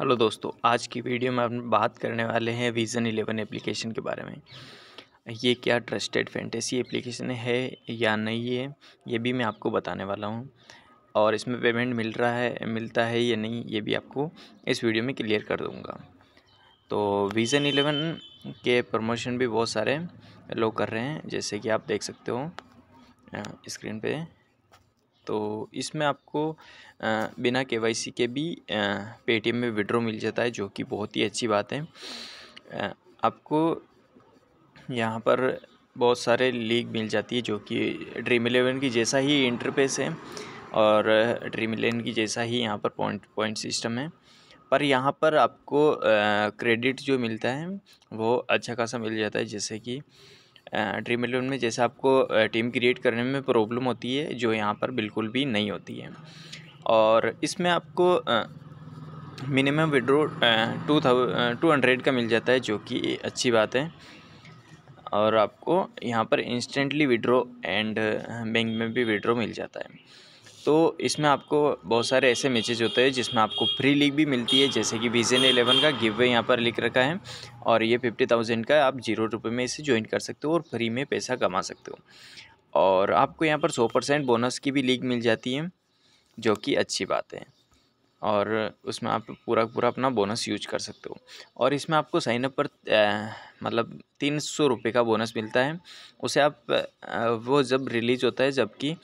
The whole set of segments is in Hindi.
हेलो दोस्तों आज की वीडियो में हम बात करने वाले हैं विज़न एलेवन एप्लीकेशन के बारे में ये क्या ट्रस्टेड फैंटेसी एप्लीकेशन है या नहीं है ये भी मैं आपको बताने वाला हूँ और इसमें पेमेंट मिल रहा है मिलता है या नहीं ये भी आपको इस वीडियो में क्लियर कर दूँगा तो विज़न एलेवन के प्रमोशन भी बहुत सारे लोग कर रहे हैं जैसे कि आप देख सकते हो स्क्रीन पर तो इसमें आपको बिना के के भी पे में विड्रॉ मिल जाता है जो कि बहुत ही अच्छी बात है आपको यहाँ पर बहुत सारे लीग मिल जाती है जो कि ड्रीम इलेवन की जैसा ही इंटरफेस है और ड्रीम इलेवन की जैसा ही यहाँ पर पॉइंट पॉइंट सिस्टम है पर यहाँ पर आपको क्रेडिट जो मिलता है वो अच्छा खासा मिल जाता है जैसे कि ड्रीम इलेवन में जैसे आपको टीम क्रिएट करने में प्रॉब्लम होती है जो यहाँ पर बिल्कुल भी नहीं होती है और इसमें आपको minimum withdraw two two hundred का मिल जाता है जो कि अच्छी बात है और आपको यहाँ पर इंस्टेंटली विड्रो एंड बैंक में भी विड्रो मिल जाता है तो इसमें आपको बहुत सारे ऐसे मैचेज होते हैं जिसमें आपको फ्री लीग भी मिलती है जैसे कि वीजन एलेवन का गिव वे यहाँ पर लिख रखा है और ये फिफ्टी थाउजेंड का आप जीरो रुपये में इसे ज्वाइन कर सकते हो और फ्री में पैसा कमा सकते हो और आपको यहाँ पर सौ परसेंट बोनस की भी लीग मिल जाती है जो कि अच्छी बात है और उसमें आप पूरा पूरा अपना बोनस यूज कर सकते हो और इसमें आपको साइनअप पर आ, मतलब तीन सौ रुपये का बोनस मिलता है उसे आप आ, वो जब रिलीज होता है जबकि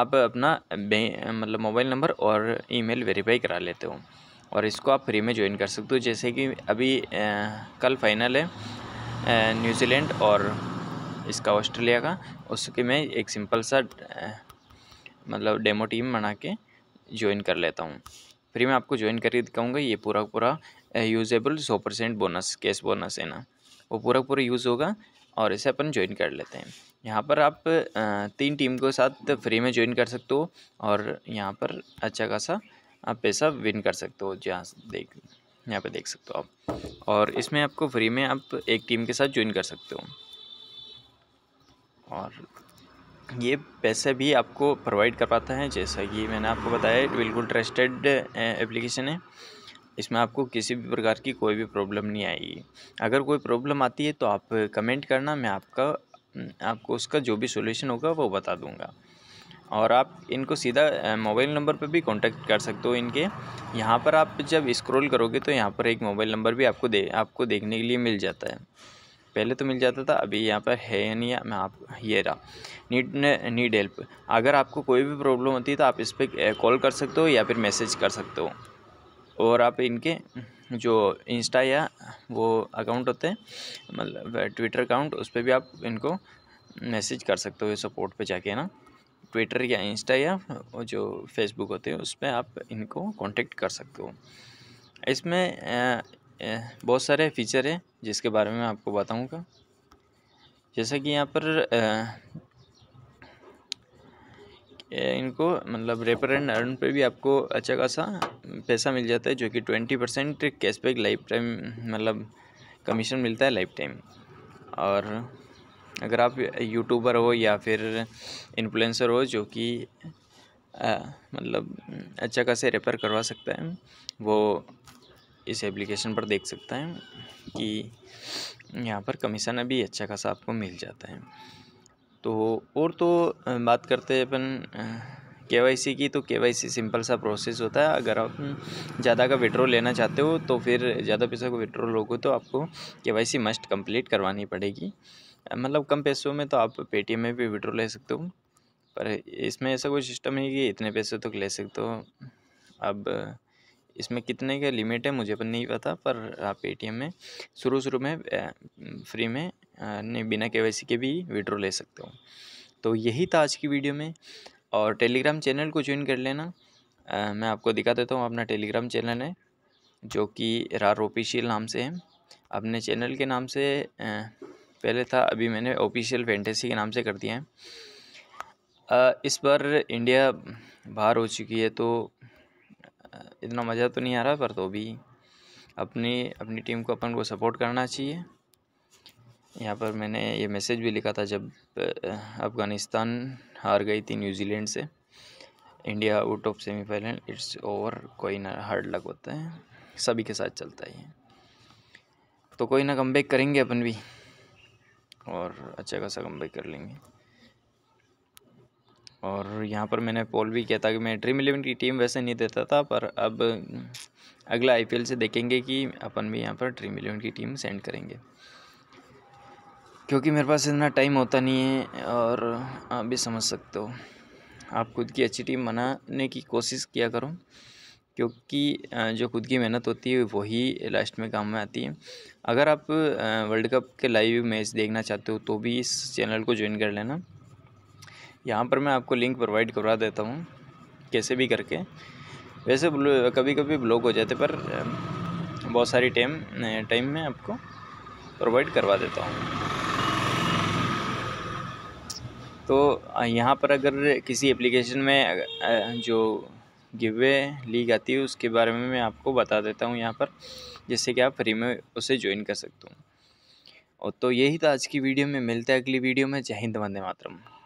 आप अपना मतलब मोबाइल नंबर और ईमेल वेरीफाई करा लेते हो और इसको आप फ्री में ज्वाइन कर सकते हो जैसे कि अभी आ, कल फाइनल है न्यूजीलैंड और इसका ऑस्ट्रेलिया का उसके मैं एक सिंपल सा मतलब डेमो टीम बना के ज्वाइन कर लेता हूँ फ्री में आपको ज्वाइन करके दिखाऊंगा ये पूरा पूरा यूजेबल सौ परसेंट बोनस कैश बोनस है ना वो पूरा पूरा यूज़ होगा और इसे अपन ज्वाइन कर लेते हैं यहाँ पर आप तीन टीम के साथ फ्री में ज्वाइन कर सकते हो और यहाँ पर अच्छा खासा आप पैसा विन कर सकते हो जहाँ देख यहाँ पर देख सकते हो आप और इसमें आपको फ्री में आप एक टीम के साथ ज्वाइन कर सकते हो और ये पैसे भी आपको प्रोवाइड कर पाता है जैसा कि मैंने आपको बताया बिल्कुल ट्रस्टेड एप्लीकेशन है इसमें आपको किसी भी प्रकार की कोई भी प्रॉब्लम नहीं आएगी अगर कोई प्रॉब्लम आती है तो आप कमेंट करना मैं आपका आपको उसका जो भी सोल्यूशन होगा वो बता दूँगा और आप इनको सीधा मोबाइल नंबर पर भी कांटेक्ट कर सकते हो इनके यहाँ पर आप जब स्क्रॉल करोगे तो यहाँ पर एक मोबाइल नंबर भी आपको दे आपको देखने के लिए मिल जाता है पहले तो मिल जाता था अभी यहाँ पर है या नहीं मैं आप ये रहा नीड नीड हेल्प अगर आपको कोई भी प्रॉब्लम होती है तो आप इस पर कॉल कर सकते हो या फिर मैसेज कर सकते हो और आप इनके जो इंस्टा या वो अकाउंट होते हैं मतलब ट्विटर अकाउंट उस पर भी आप इनको मैसेज कर सकते हो सपोर्ट पे जाके ना ट्विटर या इंस्टा या जो फेसबुक होते हैं उस पर आप इनको कांटेक्ट कर सकते हो इसमें बहुत सारे फीचर हैं जिसके बारे में मैं आपको बताऊंगा जैसा कि यहाँ पर इनको मतलब रेपर एंड अर्न पे भी आपको अच्छा खासा पैसा मिल जाता है जो कि twenty percent cashback lifetime मतलब कमीशन मिलता है लाइफ टाइम और अगर आप यूट्यूबर हो या फिर इन्फ्लुएंसर हो जो कि मतलब अच्छा खासा रेपर करवा सकता है वो इस एप्लीकेशन पर देख सकता है कि यहाँ पर कमीशन अभी अच्छा खासा आपको मिल जाता है तो और तो बात करते हैं अपन के वाई सी की तो के वाई सी सिंपल सा प्रोसेस होता है अगर आप ज़्यादा का विड्रॉल लेना चाहते हो तो फिर ज़्यादा पैसा का विड्रॉल लोगे तो आपको के वाई सी मस्ट कम्प्लीट करवानी पड़ेगी मतलब कम पैसों में तो आप पेटीएम में भी विड्रॉल ले सकते हो पर इसमें ऐसा कोई सिस्टम है कि इतने पैसे तक तो ले सकते हो अब इसमें कितने के लिमिट है मुझे पर नहीं पता पर आप पेटीएम में शुरू शुरू में फ्री में नहीं बिना के के भी विड्रो ले सकते हो तो यही था आज की वीडियो में और टेलीग्राम चैनल को ज्वाइन कर लेना आ, मैं आपको दिखा देता हूँ अपना टेलीग्राम चैनल है जो कि रार ऑफिशियल नाम से है अपने चैनल के नाम से आ, पहले था अभी मैंने ऑफिशियल फैंटेसी के नाम से कर दिया है इस बार इंडिया बाहर हो चुकी है तो इतना मज़ा तो नहीं आ रहा पर तो भी अपनी अपनी टीम को अपन को सपोर्ट करना चाहिए यहाँ पर मैंने ये मैसेज भी लिखा था जब अफ़गानिस्तान हार गई थी न्यूजीलैंड से India out of semifinal it's over कोई ना हार्ड लक होता है सभी के साथ चलता ही है तो कोई ना कम करेंगे अपन भी और अच्छा खासा कम कर लेंगे और यहाँ पर मैंने पोल भी किया था कि मैं ड्रीम इलेवन की टीम वैसे नहीं देता था पर अब अगला आईपीएल से देखेंगे कि अपन भी यहाँ पर ड्रीम इलेवन की टीम सेंड करेंगे क्योंकि मेरे पास इतना टाइम होता नहीं है और आप भी समझ सकते हो आप खुद की अच्छी टीम बनाने की कोशिश किया करो क्योंकि जो खुद की मेहनत होती है वही लास्ट में काम में आती है अगर आप वर्ल्ड कप के लाइव मैच देखना चाहते हो तो भी इस चैनल को ज्वाइन कर लेना यहाँ पर मैं आपको लिंक प्रोवाइड करवा देता हूँ कैसे भी करके वैसे कभी कभी ब्लॉक हो जाते पर बहुत सारी टाइम टाइम में आपको प्रोवाइड करवा देता हूँ तो यहाँ पर अगर किसी एप्लीकेशन में जो गिवे लीग आती है उसके बारे में मैं आपको बता देता हूँ यहाँ पर जिससे कि आप फ्री में उसे ज्वाइन कर सकते हो और तो यही था आज की वीडियो में मिलते हैं अगली वीडियो में जय हिंद वंदे मातरम